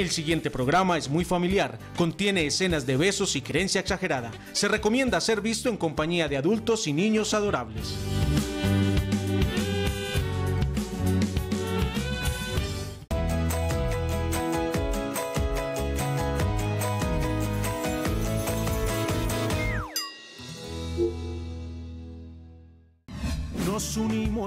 El siguiente programa es muy familiar, contiene escenas de besos y creencia exagerada. Se recomienda ser visto en compañía de adultos y niños adorables.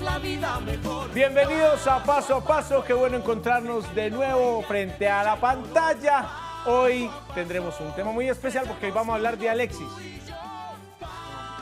la vida mejor. Bienvenidos a Paso a Paso, qué bueno encontrarnos de nuevo frente a la pantalla. Hoy tendremos un tema muy especial porque hoy vamos a hablar de Alexis.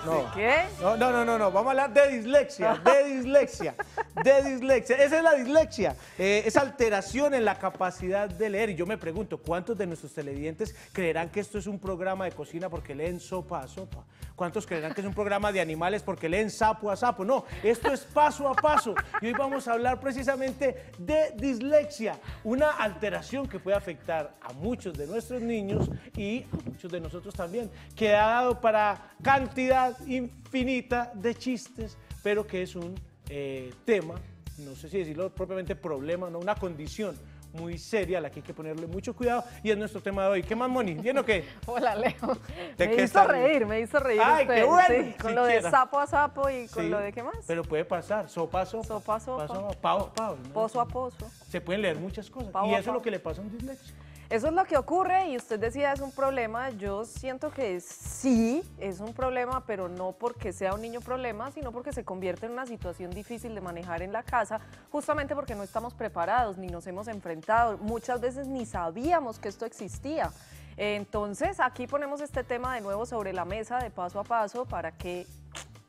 No. ¿De qué? No, no, no, no, vamos a hablar de dislexia, de dislexia, de dislexia. Esa es la dislexia, eh, esa es alteración en la capacidad de leer. Y yo me pregunto, ¿cuántos de nuestros televidentes creerán que esto es un programa de cocina porque leen sopa a sopa? ¿Cuántos creerán que es un programa de animales porque leen sapo a sapo? No, esto es paso a paso. Y hoy vamos a hablar precisamente de dislexia, una alteración que puede afectar a muchos de nuestros niños y a muchos de nosotros también, que ha dado para cantidad infinita de chistes, pero que es un eh, tema, no sé si decirlo propiamente problema, no una condición muy seria, a la que hay que ponerle mucho cuidado y es nuestro tema de hoy. ¿Qué más, Moni? ¿Bien o qué? Hola, Leo. me hizo reír, me hizo reír Ay, qué bueno. con lo de sapo a sapo y con lo de qué más. Pero puede pasar, sopa a Paso a Pozo a pozo. Se pueden leer muchas cosas. y eso es lo que le pasa a un disléxico. Eso es lo que ocurre y usted decía es un problema. Yo siento que sí es un problema, pero no porque sea un niño problema, sino porque se convierte en una situación difícil de manejar en la casa, justamente porque no estamos preparados ni nos hemos enfrentado. Muchas veces ni sabíamos que esto existía. Entonces aquí ponemos este tema de nuevo sobre la mesa de paso a paso para que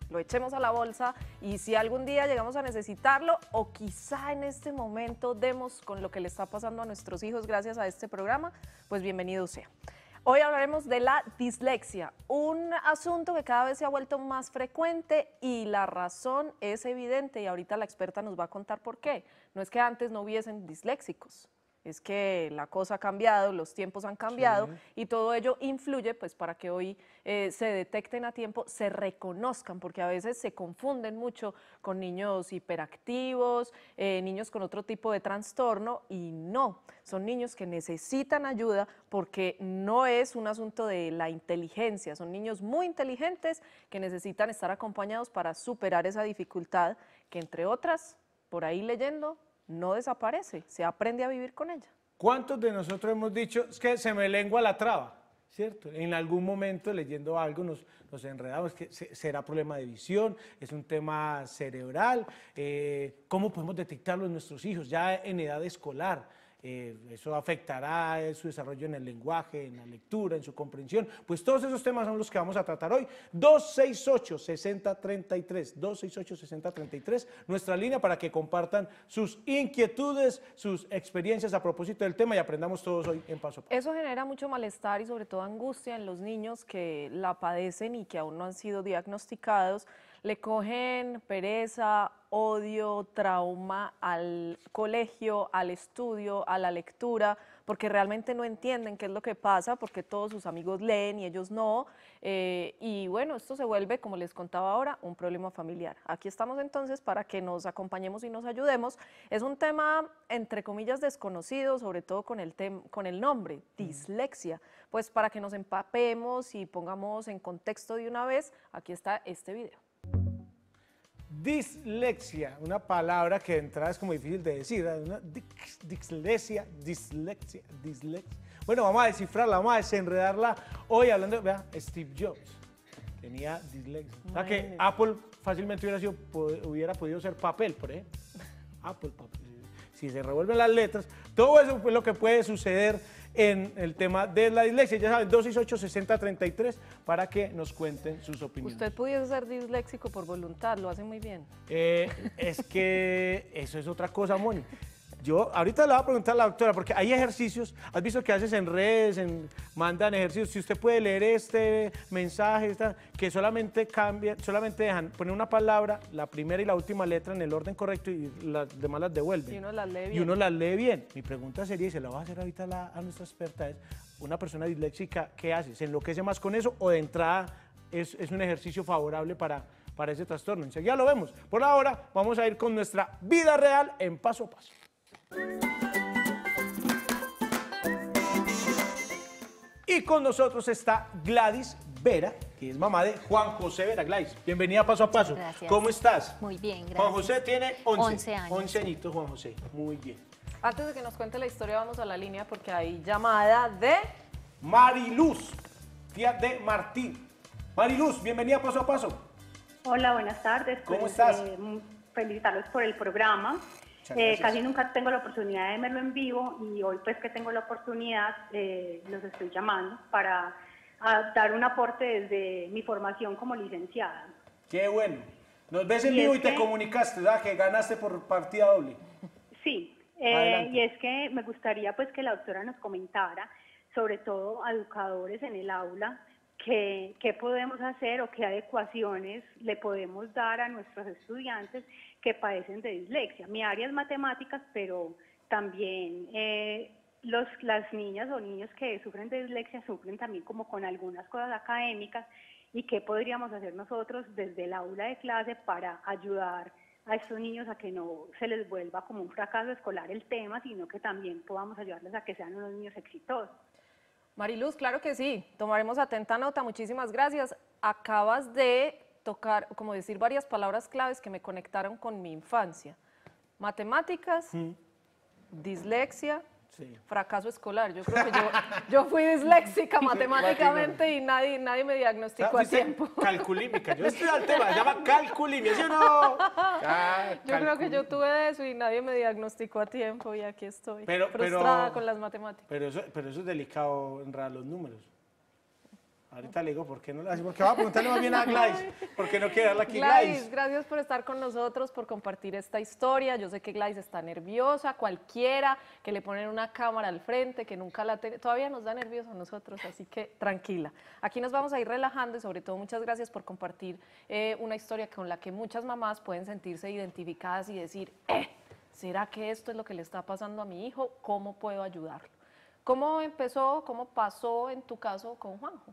lo echemos a la bolsa y si algún día llegamos a necesitarlo o quizá en este momento demos con lo que le está pasando a nuestros hijos gracias a este programa, pues bienvenido sea. Hoy hablaremos de la dislexia, un asunto que cada vez se ha vuelto más frecuente y la razón es evidente y ahorita la experta nos va a contar por qué. No es que antes no hubiesen disléxicos es que la cosa ha cambiado, los tiempos han cambiado y todo ello influye pues para que hoy eh, se detecten a tiempo, se reconozcan, porque a veces se confunden mucho con niños hiperactivos, eh, niños con otro tipo de trastorno y no, son niños que necesitan ayuda porque no es un asunto de la inteligencia, son niños muy inteligentes que necesitan estar acompañados para superar esa dificultad que entre otras, por ahí leyendo, no desaparece, se aprende a vivir con ella. ¿Cuántos de nosotros hemos dicho es que se me lengua la traba? ¿Cierto? En algún momento leyendo algo nos, nos enredamos, que será problema de visión, es un tema cerebral, eh, ¿cómo podemos detectarlo en nuestros hijos ya en edad escolar? Eh, eso afectará eh, su desarrollo en el lenguaje, en la lectura, en su comprensión. Pues todos esos temas son los que vamos a tratar hoy. 268-6033, 268-6033, nuestra línea para que compartan sus inquietudes, sus experiencias a propósito del tema y aprendamos todos hoy en paso a paso. Eso genera mucho malestar y sobre todo angustia en los niños que la padecen y que aún no han sido diagnosticados le cogen pereza, odio, trauma al colegio, al estudio, a la lectura, porque realmente no entienden qué es lo que pasa, porque todos sus amigos leen y ellos no. Eh, y bueno, esto se vuelve, como les contaba ahora, un problema familiar. Aquí estamos entonces para que nos acompañemos y nos ayudemos. Es un tema, entre comillas, desconocido, sobre todo con el, con el nombre, mm. dislexia. Pues para que nos empapemos y pongamos en contexto de una vez, aquí está este video dislexia, una palabra que de entrada es como difícil de decir, dislexia, dislexia, dislexia. Bueno, vamos a descifrarla, vamos a desenredarla hoy hablando, vea, Steve Jobs tenía dislexia. O que Apple fácilmente hubiera, sido, hubiera podido ser papel, por ejemplo. Apple, papel. Si se revuelven las letras, todo eso es lo que puede suceder en el tema de la dislexia. Ya saben, 268-6033 para que nos cuenten sus opiniones. Usted pudiese ser disléxico por voluntad, lo hace muy bien. Eh, es que eso es otra cosa, Moni. Yo ahorita le voy a preguntar a la doctora, porque hay ejercicios, has visto que haces en redes, mandan ejercicios, si usted puede leer este mensaje, esta, que solamente cambia, solamente dejan poner una palabra, la primera y la última letra en el orden correcto y las demás las devuelven. Y uno las lee bien. Y uno las lee bien. Mi pregunta sería, y se la voy a hacer ahorita a, nuestra experta, es, una persona disléxica, ¿qué hace? ¿Se enloquece más con eso o de entrada es, un ejercicio favorable para, para ese trastorno. Ya lo vemos. Por ahora, vamos a ir con nuestra vida real en paso a paso. Y con nosotros está Gladys Vera, que es mamá de Juan José Vera. Gladys, bienvenida paso a paso. ¿Cómo estás? Muy bien, gracias. Juan José tiene 11, 11 años. 11 añitos, Juan José. Muy bien. Antes de que nos cuente la historia, vamos a la línea porque hay llamada de... Mariluz, tía de Martín. Mariluz, bienvenida paso a paso. Hola, buenas tardes. ¿Cómo pues, estás? Eh, por el programa. Eh, casi nunca tengo la oportunidad de verlo en vivo y hoy pues que tengo la oportunidad eh, los estoy llamando para ah, dar un aporte desde mi formación como licenciada. Qué bueno. Nos ves en vivo y te comunicaste, ¿verdad? Que ganaste por partida doble. Sí, eh, y es que me gustaría pues que la doctora nos comentara, sobre todo a educadores en el aula, qué, podemos hacer o qué adecuaciones le podemos dar a nuestros estudiantes que padecen de dislexia. Mi área es matemáticas, pero también eh, los, las niñas o niños que sufren de dislexia sufren también como con algunas cosas académicas y qué podríamos hacer nosotros desde el aula de clase para ayudar a estos niños a que no se les vuelva como un fracaso escolar el tema, sino que también podamos ayudarles a que sean unos niños exitosos. Mariluz, claro que sí, tomaremos atenta nota, muchísimas gracias. Acabas de tocar, como decir varias palabras claves que me conectaron con mi infancia. Matemáticas, mm. dislexia, Fracaso escolar. Yo creo que yo, fui disléxica matemáticamente y nadie, nadie me diagnosticó ah, a tiempo. Calculímica. Yo estoy al tema, se llama yo creo que yo tuve eso y nadie me diagnosticó a tiempo y aquí estoy, frustrada con las matemáticas. Pero eso, pero eso es delicado en realidad los números. Ahorita le digo por qué no porque va a preguntarle más bien a Gladys, porque no quedarla aquí Gladys. Gladys, gracias por estar con nosotros, por compartir esta historia. Yo sé que Gladys está nerviosa, cualquiera que le ponen una cámara al frente, que nunca la tiene, todavía nos da nervios a nosotros, así que tranquila. Aquí nos vamos a ir relajando y sobre todo muchas gracias por compartir eh, una historia con la que muchas mamás pueden sentirse identificadas y decir, eh, ¿será que esto es lo que le está pasando a mi hijo? ¿Cómo puedo ayudarlo? ¿Cómo empezó, cómo pasó en tu caso con Juanjo?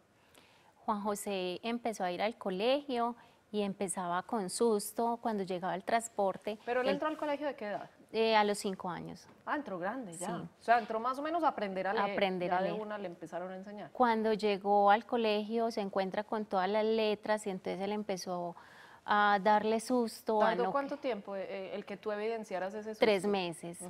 Juan José empezó a ir al colegio y empezaba con susto cuando llegaba el transporte. ¿Pero él, entró al colegio de qué edad? Eh, a los cinco años. Ah, entró grande ya. O sea, entró más o menos a aprender a leer. Aprender a leer. de le empezaron a enseñar. Cuando llegó al colegio se encuentra con todas las letras y entonces él empezó a darle susto. cuánto tiempo eh, el que tú evidenciaras ese susto? Tres meses.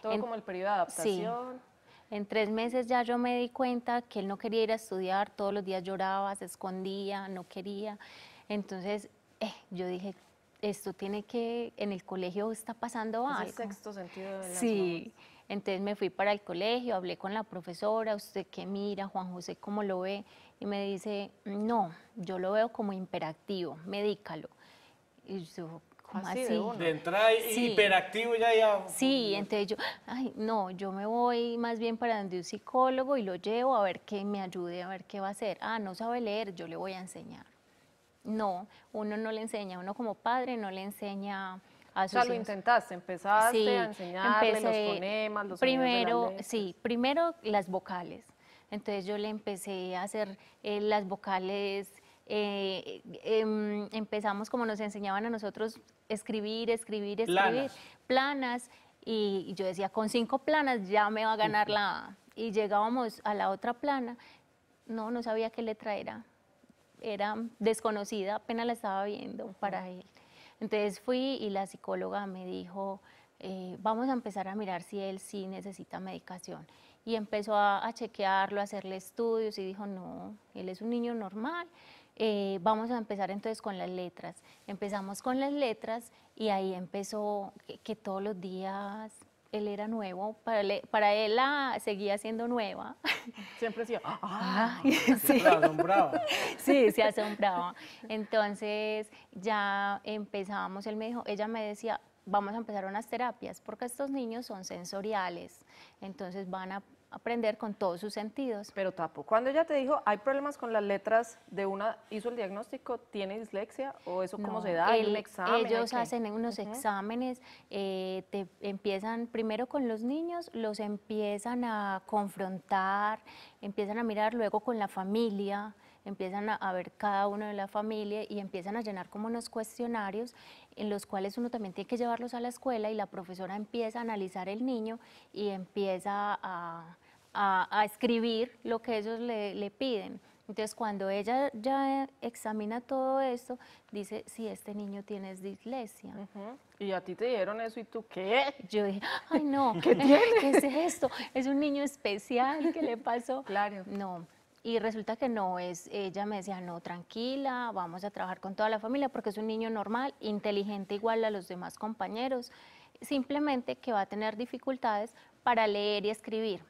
Todo como el periodo de adaptación. Sí. En tres meses ya yo me di cuenta que él no quería ir a estudiar, todos los días lloraba, se escondía, no quería. Entonces eh, yo dije, esto tiene que, en el colegio está pasando algo. Es sexto sentido de la Sí, entonces me fui para el colegio, hablé con la profesora, usted qué mira, Juan José, cómo lo ve, y me dice, no, yo lo veo como imperativo, médicalo, Y yo, así. De, entrar hiperactivo ya, ya. Sí, entonces yo, ay, no, yo me voy más bien para donde un psicólogo y lo llevo a ver qué me ayude, a ver qué va a hacer. Ah, no sabe leer, yo le voy a enseñar. No, uno no le enseña, uno como padre no le enseña a sus o sea, lo intentaste, empezaste a enseñarle los fonemas, los Primero, sí, primero las vocales. Entonces yo le empecé a hacer eh, las vocales eh, em, empezamos como nos enseñaban a nosotros escribir, escribir, escribir, planas. y, yo decía, con cinco planas ya me va a ganar la A. Y llegábamos a la otra plana, no, no sabía qué letra era, era desconocida, apenas la estaba viendo para él. Entonces fui y la psicóloga me dijo, eh, vamos a empezar a mirar si él sí necesita medicación y empezó a, chequearlo, a hacerle estudios y dijo, no, él es un niño normal. Eh, vamos a empezar entonces con las letras. Empezamos con las letras y ahí empezó que, todos los días él era nuevo, para, para él la seguía siendo nueva. Siempre decía, ¡ah! Se ah, asombraba. Ah, ah". Sí, se asombraba. Entonces ya empezábamos, él me dijo, ella me decía, vamos a empezar unas terapias, porque estos niños son sensoriales, entonces van a aprender con todos sus sentidos. Pero Tapo, cuando ella te dijo, hay problemas con las letras de una, hizo el diagnóstico, ¿tiene dislexia o eso cómo se da? El, examen, ellos hacen unos exámenes, eh, te empiezan primero con los niños, los empiezan a confrontar, empiezan a mirar luego con la familia, empiezan a, ver cada uno de la familia y empiezan a llenar como unos cuestionarios en los cuales uno también tiene que llevarlos a la escuela y la profesora empieza a analizar el niño y empieza a, a, escribir lo que ellos le, le piden. Entonces, cuando ella ya examina todo esto, dice, si este niño tiene dislexia. Y a ti te dijeron eso, ¿y tú qué? Yo dije, ay no, ¿Qué, ¿qué es esto? Es un niño especial, ¿qué le pasó? Claro. No, y resulta que no es, ella me decía, no, tranquila, vamos a trabajar con toda la familia porque es un niño normal, inteligente igual a los demás compañeros, simplemente que va a tener dificultades para leer y escribir.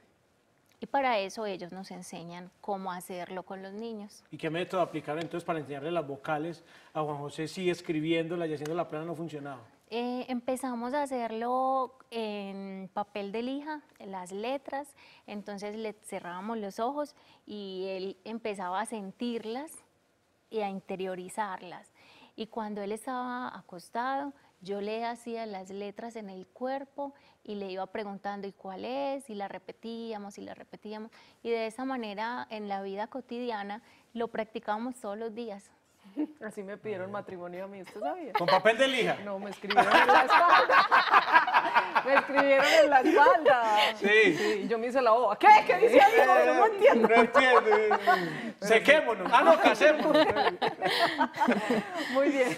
Y para eso ellos nos enseñan cómo hacerlo con los niños. ¿Y qué método aplicaron entonces para enseñarle las vocales a Juan José si escribiéndola y haciendo la plana no funcionaba? Eh, empezamos a hacerlo en papel de lija, las letras, entonces le cerrábamos los ojos y él empezaba a sentirlas y a interiorizarlas. Y cuando él estaba acostado, yo le hacía las letras en el cuerpo y le iba preguntando y cuál es, y la repetíamos y la repetíamos. Y de esa manera en la vida cotidiana lo practicábamos todos los días. Así me pidieron ah. matrimonio a mí, ¿usted sabía? ¿Con papel de lija? No, me escribieron en la espalda. Me escribieron en la espalda. Sí. Yo me hice la boba. ¿Qué? ¿Qué dice el No, no entiendo. No entiendo. Sequémonos. Ah, no, casemos. Muy bien.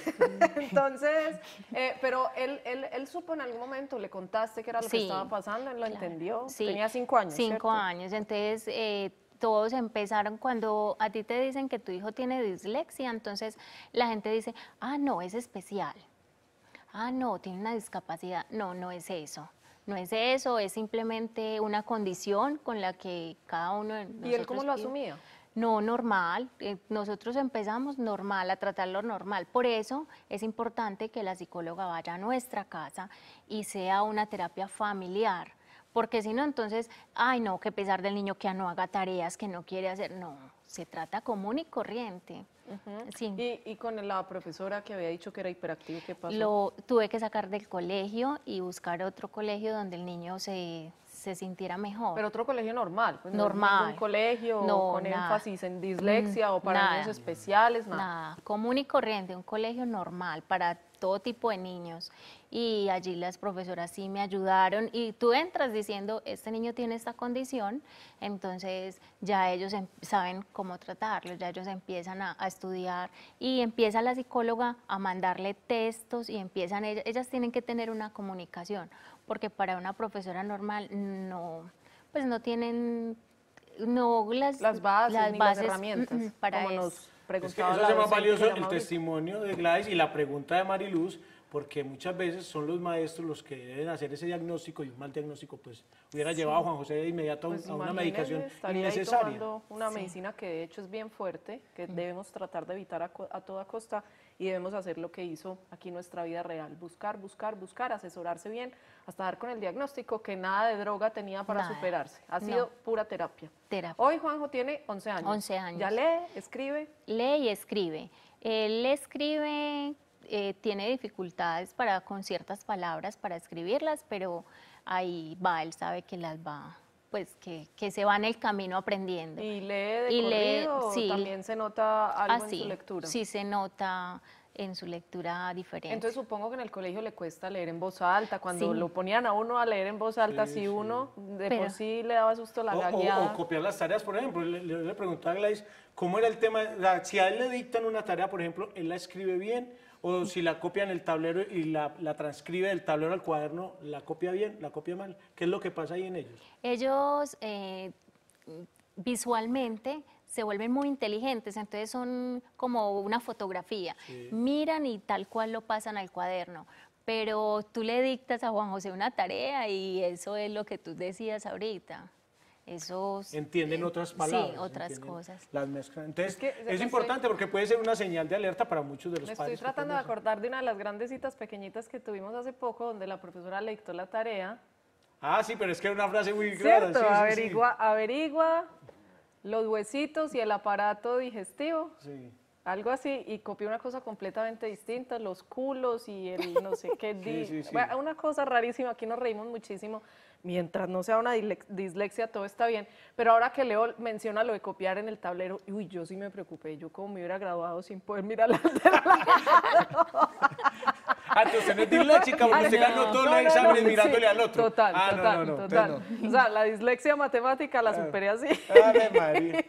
Entonces, eh, pero él, él, él, supo en algún momento, le contaste que era lo que estaba pasando, él lo entendió. Sí. Tenía cinco años. Cinco años. Entonces, eh, todos empezaron cuando a ti te dicen que tu hijo tiene dislexia, entonces la gente dice, ah, no, es especial ah, no, tiene una discapacidad. No, no es eso. No es eso, es simplemente una condición con la que cada uno ¿Y él cómo lo asumido? No, normal. Eh, nosotros empezamos normal, a tratarlo normal. Por eso es importante que la psicóloga vaya a nuestra casa y sea una terapia familiar. Porque si no, entonces, ay no, que pesar del niño que no haga tareas, que no quiere hacer, no se trata común y corriente. sí. ¿Y, ¿Y, con la profesora que había dicho que era hiperactivo, ¿qué pasó? Lo tuve que sacar del colegio y buscar otro colegio donde el niño se se sintiera mejor. Pero otro colegio normal, pues, normal. un colegio con énfasis en mm, dislexia o para niños especiales, nada. común y corriente, un colegio normal para todo tipo de niños. Y allí las profesoras sí me ayudaron y tú entras diciendo, este niño tiene esta condición, entonces ya ellos em, saben cómo tratarlo, ya ellos empiezan a, estudiar y empieza la psicóloga a mandarle textos y empiezan, ellas, ellas tienen que tener una comunicación porque para una profesora normal no, pues no tienen no las, las bases, las, ni las herramientas. Mm, para como eso. es que eso es más valioso el testimonio de Gladys y la pregunta de Mariluz, porque muchas veces son los maestros los que deben hacer ese diagnóstico y un mal diagnóstico pues hubiera llevado a Juan José de inmediato a pues una medicación innecesaria. Una medicina que de hecho es bien fuerte, que debemos tratar de evitar a toda costa y debemos hacer lo que hizo aquí nuestra vida real, buscar, buscar, buscar, asesorarse bien, hasta dar con el diagnóstico que nada de droga tenía para superarse. Ha sido pura terapia. Hoy Juanjo tiene 11 años. 11 años. ¿Ya lee, escribe? Lee y escribe. Él escribe, eh, tiene dificultades para, con ciertas palabras para escribirlas, pero ahí va, él sabe que las va pues que, que se va en el camino aprendiendo. ¿Y lee de corrido, sí, también se nota algo en su ah, lectura? Sí, se nota en su lectura diferente. Entonces supongo que en el colegio le cuesta leer en voz alta, cuando lo ponían a uno a leer en voz alta, si uno de por sí le daba susto la o, O, copiar las tareas, por ejemplo, le, le preguntaba a Gladys, ¿cómo era el tema? Si a él le dictan una tarea, por ejemplo, él la escribe bien, o si la copia en el tablero y la, transcribe del tablero al cuaderno, ¿la copia bien, la copia mal? ¿Qué es lo que pasa ahí en ellos? Ellos eh, visualmente se vuelven muy inteligentes, entonces son como una fotografía. Miran y tal cual lo pasan al cuaderno. Pero tú le dictas a Juan José una tarea y eso es lo que tú decías ahorita. Esos, entienden eh, otras palabras. Sí, otras cosas. Las Entonces, es, que, es importante porque puede ser una señal de alerta para muchos de los me Estoy tratando de acordar de una de las grandes citas pequeñitas que tuvimos hace poco, donde la profesora le dictó la tarea. Ah, sí, pero es que era una frase muy clara. averigua, averigua, los huesitos y el aparato digestivo. Algo así, y copié una cosa completamente distinta, los culos y el no sé qué. una cosa rarísima, aquí nos reímos muchísimo. Mientras no sea una dislexia, todo está bien. Pero ahora que Leo menciona lo de copiar en el tablero, uy, yo sí me preocupé. Yo como me hubiera graduado sin poder mirar la Ah, ah, no es dislexia porque se ganó todo la examen mirándole al otro. Total, ah, total, total. O sea, la dislexia matemática la superé así. María.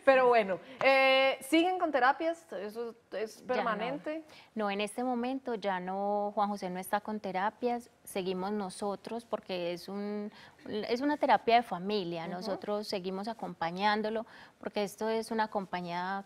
Pero bueno, eh, ¿siguen con terapias? ¿Eso es permanente? No. en este momento ya no, Juan José no está con terapias, seguimos nosotros porque es, un, es una terapia de familia, nosotros seguimos acompañándolo porque esto es una compañía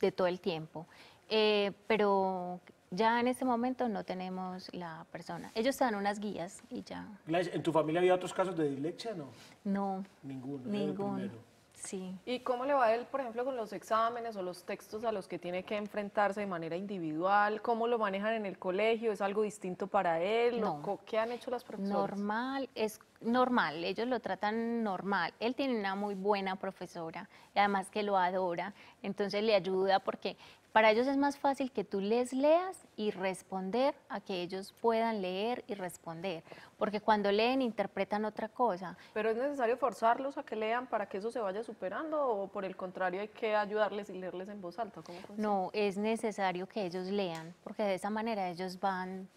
de todo el tiempo. Eh, pero ya en este momento no tenemos la persona. Ellos te dan unas guías y ya. ¿En tu familia había otros casos de dislexia, no? No. Ninguno. Ninguno. Sí. ¿Y cómo le va a él, por ejemplo, con los exámenes o los textos a los que tiene que enfrentarse de manera individual? ¿Cómo lo manejan en el colegio? ¿Es algo distinto para él? ¿Qué han hecho las profesoras? Normal, es normal, ellos lo tratan normal. Él tiene una muy buena profesora y además que lo adora, entonces le ayuda porque para ellos es más fácil que tú les leas y responder a que ellos puedan leer y responder, porque cuando leen interpretan otra cosa. Pero es necesario forzarlos a que lean para que eso se vaya superando o por el contrario hay que ayudarles y leerles en voz alta. ¿Cómo no, es necesario que ellos lean, porque de esa manera ellos van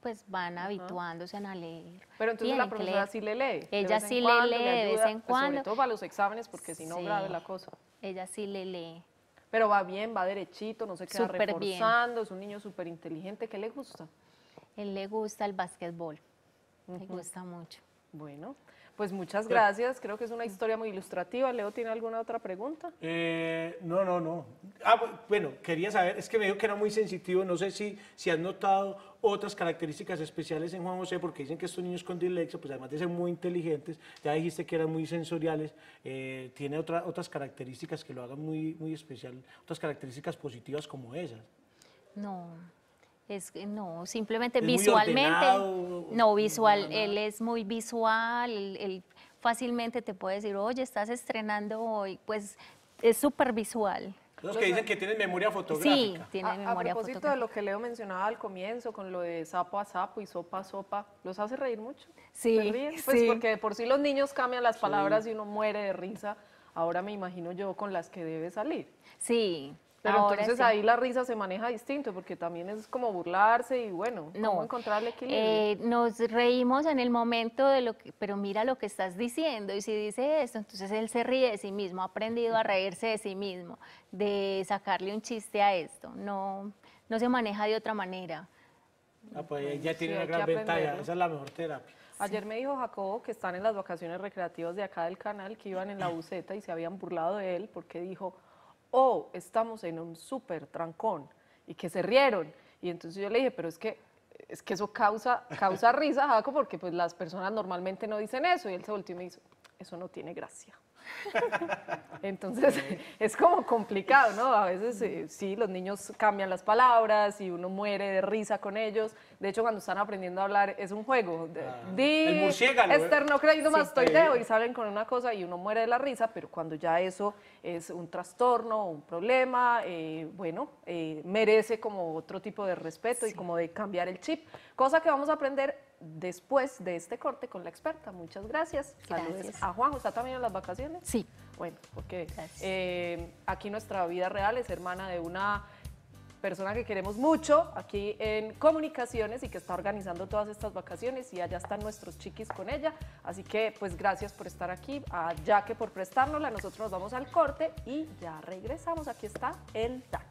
pues van habituándose a leer. Pero entonces la profesora sí le lee. Ella sí le lee de vez en cuando. Pues, sobre todo para los exámenes, porque si no, grave la cosa. Ella sí le lee. Pero va bien, va derechito, no se queda reforzando, es un niño súper inteligente. ¿Qué le gusta? Él le gusta el básquetbol, le gusta mucho. Bueno, pues muchas gracias, creo que es una historia muy ilustrativa. Leo, ¿tiene alguna otra pregunta? Eh, no, no, no. Ah, bueno, quería saber, es que me dijo que era muy sensitivo, no sé si, si has notado otras características especiales en Juan José, porque dicen que estos niños con dilexia, pues además de ser muy inteligentes, ya dijiste que eran muy sensoriales, eh, tiene otra, otras características que lo hagan muy, muy especial, otras características positivas como esas. No, es, no, simplemente visualmente. no, visual, él es muy visual, él, fácilmente te puede decir, oye, estás estrenando hoy, pues es súper visual. Los que dicen que tienen memoria fotográfica. Sí, tienen memoria fotográfica. A propósito de lo que Leo mencionaba al comienzo, con lo de sapo a sapo y sopa a sopa, ¿los hace reír mucho? Sí, Pues porque por sí los niños cambian las palabras y uno muere de risa. Ahora me imagino yo con las que debe salir. Sí, pero entonces ahí la risa se maneja distinto, porque también es como burlarse y bueno, no. ¿cómo encontrar el equilibrio? Eh, nos reímos en el momento de lo que, pero mira lo que estás diciendo, y si dice esto, entonces él se ríe de sí mismo, ha aprendido a reírse de sí mismo, de sacarle un chiste a esto, no, no se maneja de otra manera. Ah, pues ya tiene una gran ventaja, esa es la mejor terapia. Ayer me dijo Jacobo que están en las vacaciones recreativas de acá del canal, que iban en la buceta y se habían burlado de él porque dijo, oh, estamos en un súper trancón y que se rieron. Y entonces yo le dije, pero es que, es que eso causa, causa risa, porque pues las personas normalmente no dicen eso. Y él se volteó y me dijo, eso no tiene gracia. Entonces es como complicado, ¿no? A veces eh, sí, los niños cambian las palabras y uno muere de risa con ellos. De hecho, cuando están aprendiendo a hablar es un juego. De, ah. el murciélago. ¿eh? y salen con una cosa y uno muere de la risa, pero cuando ya eso es un trastorno, un problema, eh, bueno, merece como otro tipo de respeto y como de cambiar el chip. Cosa que vamos a aprender después de este corte con la experta. Muchas gracias. Saludos a Juan, ¿Está también en las vacaciones? Sí. Bueno, porque eh, aquí nuestra vida real es hermana de una persona que queremos mucho aquí en comunicaciones y que está organizando todas estas vacaciones y allá están nuestros chiquis con ella. Así que pues gracias por estar aquí, ah, a Jaque por prestárnosla. Nosotros vamos al corte y ya regresamos. Aquí está el dato.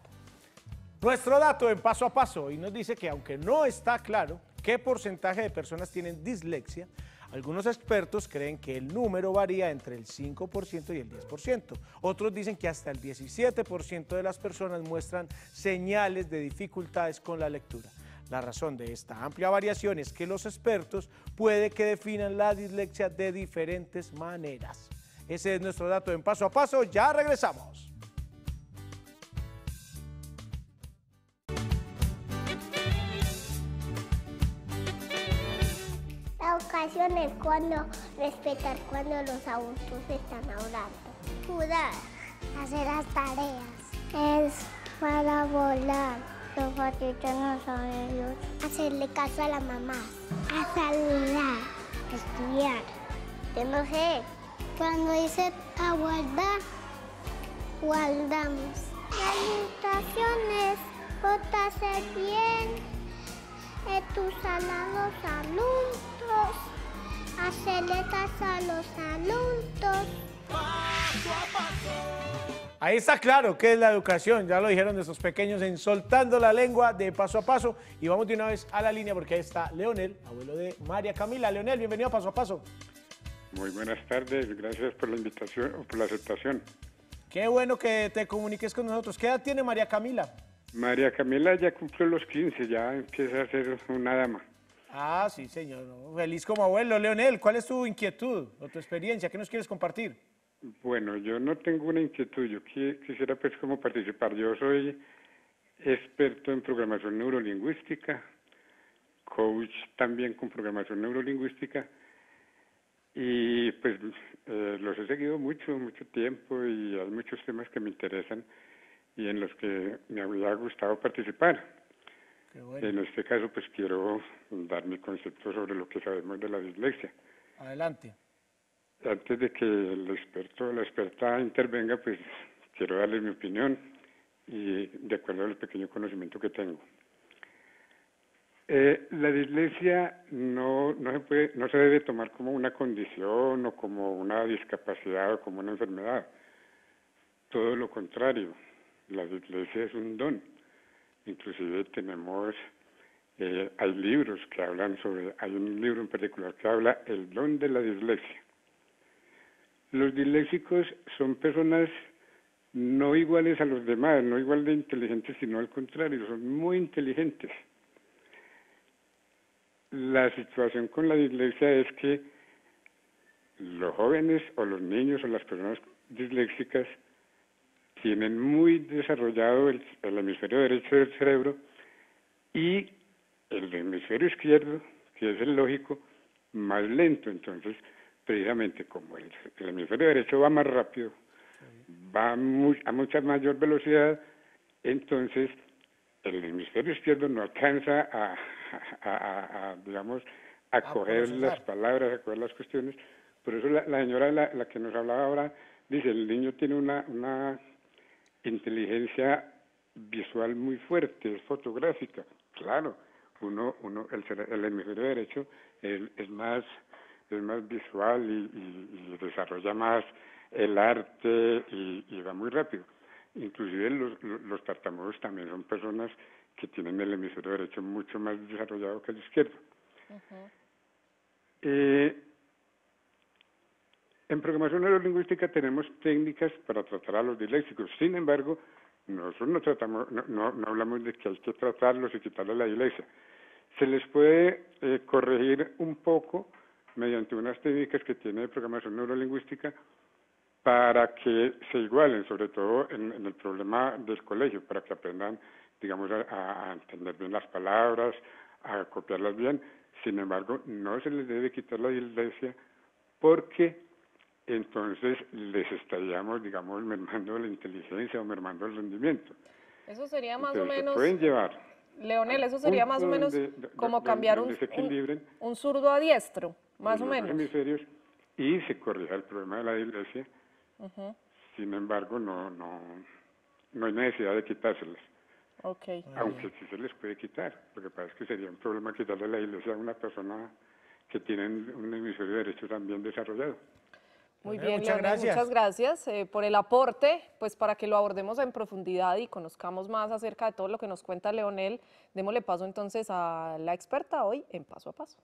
Nuestro dato en paso a paso y nos dice que aunque no está claro ¿Qué porcentaje de personas tienen dislexia? Algunos expertos creen que el número varía entre el 5% y el 10%. Otros dicen que hasta el 17% de las personas muestran señales de dificultades con la lectura. La razón de esta amplia variación es que los expertos puede que definan la dislexia de diferentes maneras. Ese es nuestro dato en paso a paso. Ya regresamos. ocasiones cuando respetar cuando los adultos están hablando. Jugar, hacer las tareas. Es para volar. Los patitos no saben Hacerle caso a la mamá. A saludar. Estudiar. Yo no sé. Cuando dice aguardar, guardamos. Salutaciones, portarse bien, Es eh, a los alumnos. Hacele a los adultos. Paso a paso. Ahí está claro que es la educación, ya lo dijeron nuestros pequeños en Soltando la Lengua de Paso a Paso. Y vamos de una vez a la línea porque ahí está Leonel, abuelo de María Camila. Leonel, bienvenido a Paso a Paso. Muy buenas tardes, gracias por la invitación, por la aceptación. Qué bueno que te comuniques con nosotros. ¿Qué edad tiene María Camila? María Camila ya cumplió los 15, ya empieza a ser una dama. Ah, sí, señor. Feliz como abuelo, Leonel. ¿Cuál es tu inquietud o tu experiencia? ¿Qué nos quieres compartir? Bueno, yo no tengo una inquietud. Yo quisiera pues como participar. Yo soy experto en programación neurolingüística, coach también con programación neurolingüística y pues eh, los he seguido mucho, mucho tiempo y hay muchos temas que me interesan y en los que me habría gustado participar. En este caso, pues quiero dar mi concepto sobre lo que sabemos de la dislexia. Adelante. Antes de que el experto o la experta intervenga, pues quiero darle mi opinión y de acuerdo al pequeño conocimiento que tengo. Eh, la dislexia no, no, se puede, no se debe tomar como una condición o como una discapacidad o como una enfermedad. Todo lo contrario, la dislexia es un don inclusive tenemos, eh, hay libros que hablan sobre, hay un libro en particular que habla el don de la dislexia. Los disléxicos son personas no iguales a los demás, no igual de inteligentes, sino al contrario, son muy inteligentes. La situación con la dislexia es que los jóvenes o los niños o las personas disléxicas tienen muy desarrollado el, hemisferio derecho del cerebro y el hemisferio izquierdo, que es el lógico, más lento. Entonces, precisamente como el, hemisferio derecho va más rápido, va a mucha mayor velocidad, entonces el hemisferio izquierdo no alcanza a, digamos, a ah, coger las palabras, a coger las cuestiones. Por eso la, señora, la, la, que nos hablaba ahora, dice, el niño tiene una inteligencia visual muy fuerte, es fotográfica, claro, uno, uno, el, hemisferio derecho es más, es más visual y, desarrolla más el arte y, va muy rápido. Inclusive los, los tartamudos también son personas que tienen el hemisferio derecho mucho más desarrollado que el izquierdo. En programación neurolingüística tenemos técnicas para tratar a los disléxicos. Sin embargo, nosotros no, hablamos de que hay que tratarlos y quitarles la dislexia. Se les puede eh, corregir un poco mediante unas técnicas que tiene programación neurolingüística para que se igualen, sobre todo en, el problema del colegio, para que aprendan, digamos, a, entender bien las palabras, a copiarlas bien. Sin embargo, no se les debe quitar la dislexia porque entonces les estaríamos, digamos, mermando la inteligencia o mermando el rendimiento. Eso sería más o menos... pueden llevar. Leonel, eso sería más o menos como cambiar un, un, zurdo a diestro, más o menos. Hemisferios, y se corrija el problema de la iglesia, Sin embargo, no, no, no hay necesidad de quitárselas. Okay. Aunque sí se les puede quitar. Lo que pasa es que sería un problema quitarle la iglesia a una persona que tiene un hemisferio derecho también desarrollado. Muy bien, muchas gracias, muchas gracias eh, por el aporte, pues para que lo abordemos en profundidad y conozcamos más acerca de todo lo que nos cuenta Leonel, démosle paso entonces a la experta hoy en Paso a Paso.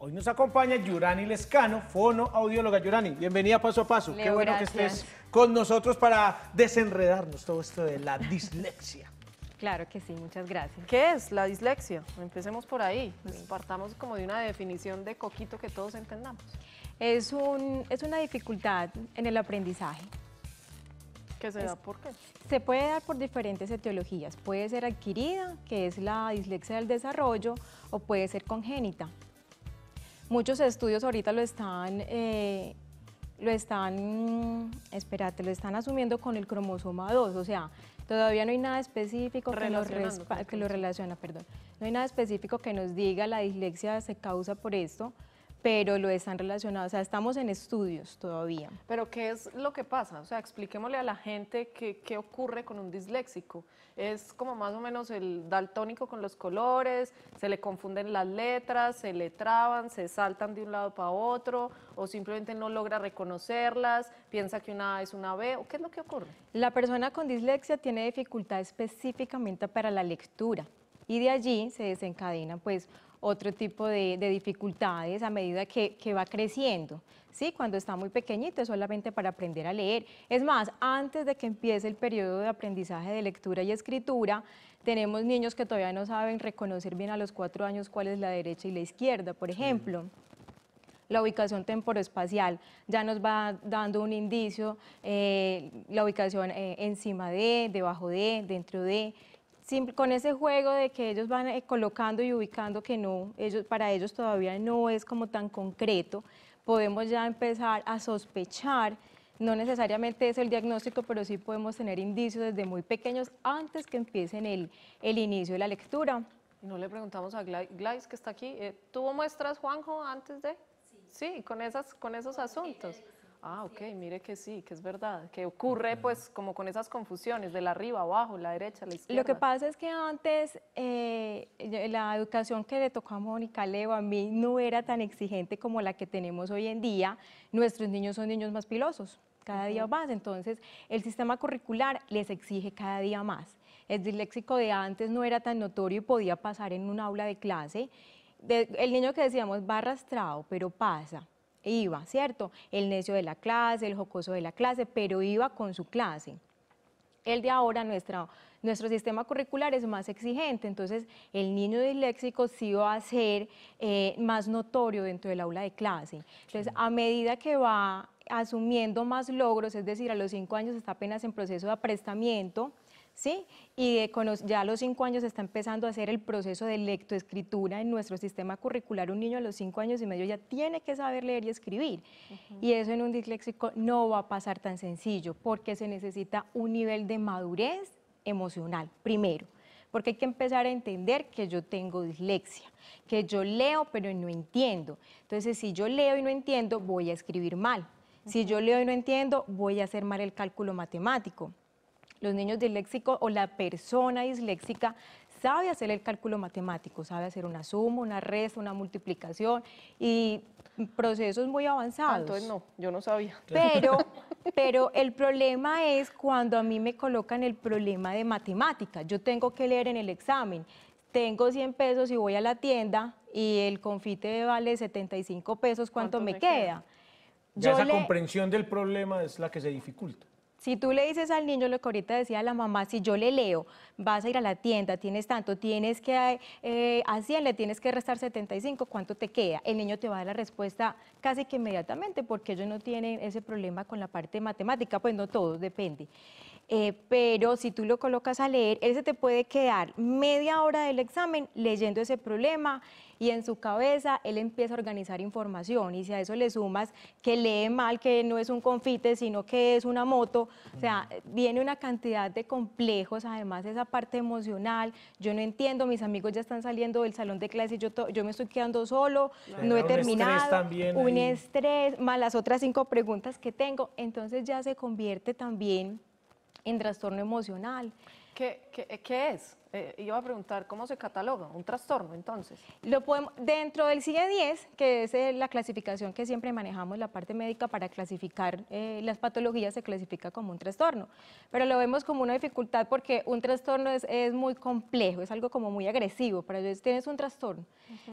Hoy nos acompaña Yurani Lescano, fonoaudióloga. Yurani, bienvenida Paso a Paso. Qué bueno que estés con nosotros para desenredarnos todo esto de la dislexia. Claro que sí, muchas gracias. ¿Qué es la dislexia? Empecemos por ahí. Pues partamos como de una definición de coquito que todos entendamos. Es, un, es una dificultad en el aprendizaje. ¿Qué se da por qué? Se puede dar por diferentes etiologías. Puede ser adquirida, que es la dislexia del desarrollo, o puede ser congénita. Muchos estudios ahorita lo están, eh, lo están, mm, espérate, lo están asumiendo con el cromosoma 2, o sea, Todavía no hay nada específico que, nos lo relaciona, perdón. No hay nada específico que nos diga la dislexia se causa por esto, pero lo están relacionados, o sea, estamos en estudios todavía. Pero ¿qué es lo que pasa? O sea, expliquémosle a la gente qué, qué ocurre con un disléxico. Es como más o menos el daltónico con los colores, se le confunden las letras, se le traban, se saltan de un lado para otro o simplemente no logra reconocerlas, piensa que una A es una B, o qué es lo que ocurre? La persona con dislexia tiene dificultad específicamente para la lectura y de allí se desencadena pues otro tipo de, dificultades a medida que, va creciendo, ¿sí? Cuando está muy pequeñito es solamente para aprender a leer. Es más, antes de que empiece el periodo de aprendizaje de lectura y escritura, tenemos niños que todavía no saben reconocer bien a los cuatro años cuál es la derecha y la izquierda, por ejemplo la ubicación temporoespacial ya nos va dando un indicio, eh, la ubicación eh, encima de, debajo de, dentro de, con ese juego de que ellos van eh, colocando y ubicando que no, ellos, para ellos todavía no es como tan concreto, podemos ya empezar a sospechar, no necesariamente es el diagnóstico, pero sí podemos tener indicios desde muy pequeños antes que empiecen el, inicio de la lectura. No le preguntamos a Glais que está aquí, ¿tuvo muestras Juanjo antes de...? Sí, con, esas, con esos asuntos. Ah, ok, mire que sí, que es verdad, que ocurre pues como con esas confusiones de la arriba, abajo, la derecha, la izquierda. Lo que pasa es que antes eh, la educación que le tocó a Mónica Leo a mí no era tan exigente como la que tenemos hoy en día. Nuestros niños son niños más pilosos, cada día más, entonces el sistema curricular les exige cada día más. El disléxico de antes no era tan notorio y podía pasar en un aula de clase el niño que decíamos va arrastrado, pero pasa iba, ¿cierto? El necio de la clase, el jocoso de la clase, pero iba con su clase. El de ahora, nuestro sistema curricular es más exigente, entonces el niño disléxico sí va a ser eh, más notorio dentro del aula de clase. Entonces, a medida que va asumiendo más logros, es decir, a los cinco años está apenas en proceso de aprestamiento, y ya a los cinco años está empezando a hacer el proceso de lectoescritura en nuestro sistema curricular. Un niño a los cinco años y medio ya tiene que saber leer y escribir. Y eso en un disléxico no va a pasar tan sencillo porque se necesita un nivel de madurez emocional, primero porque hay que empezar a entender que yo tengo dislexia, que yo leo pero no entiendo. Entonces, si yo leo y no entiendo, voy a escribir mal. Si yo leo y no entiendo, voy a hacer mal el cálculo matemático los niños disléxicos o la persona disléxica sabe hacer el cálculo matemático, sabe hacer una suma, una resta, una multiplicación y procesos muy avanzados. entonces no, yo no sabía. Pero, pero el problema es cuando a mí me colocan el problema de matemática. Yo tengo que leer en el examen. Tengo 100 pesos y voy a la tienda y el confite vale 75 pesos, ¿cuánto, me, queda? esa comprensión del problema es la que se dificulta. Si tú le dices al niño lo que ahorita decía la mamá, si yo le leo, vas a ir a la tienda, tienes tanto, tienes que, eh, a 100 le tienes que restar 75, ¿cuánto te queda? El niño te va a dar la respuesta casi que inmediatamente porque ellos no tienen ese problema con la parte matemática, pues no todos, depende. Eh, pero si tú lo colocas a leer, él se te puede quedar media hora del examen leyendo ese problema y en su cabeza él empieza a organizar información y si a eso le sumas que lee mal, que no es un confite, sino que es una moto, o sea, viene una cantidad de complejos, además esa parte emocional, yo no entiendo, mis amigos ya están saliendo del salón de clase y yo, yo me estoy quedando solo, no he terminado, un estrés, más las otras cinco preguntas que tengo, entonces ya se convierte también en trastorno emocional. ¿Qué, qué, qué es? Eh, iba a preguntar, ¿cómo se cataloga un trastorno entonces? Lo podemos, dentro del CIE e 10, que es eh, la clasificación que siempre manejamos, la parte médica para clasificar eh, las patologías, se clasifica como un trastorno. Pero lo vemos como una dificultad porque un trastorno es, muy complejo, es algo como muy agresivo. Para ellos tienes un trastorno.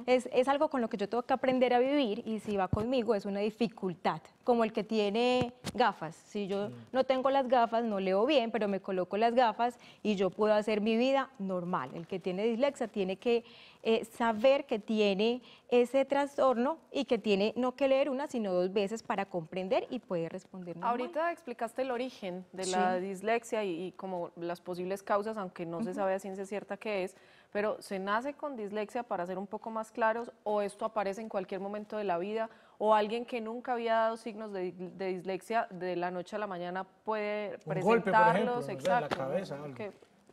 es, es algo con lo que yo tengo que aprender a vivir y si va conmigo es una dificultad, como el que tiene gafas. Si yo mm. no tengo las gafas, no leo bien, pero me coloco las gafas y yo puedo hacer mi vida normal. El que tiene dislexia tiene que eh, saber que tiene ese trastorno y que tiene no que leer una, sino dos veces para comprender y poder responder Ahorita explicaste el origen de la dislexia y, como las posibles causas, aunque no se sabe a ciencia cierta qué es, pero ¿se nace con dislexia para ser un poco más claros o esto aparece en cualquier momento de la vida o alguien que nunca había dado signos de, dislexia de la noche a la mañana puede un presentarlos? Golpe, por ejemplo, La cabeza,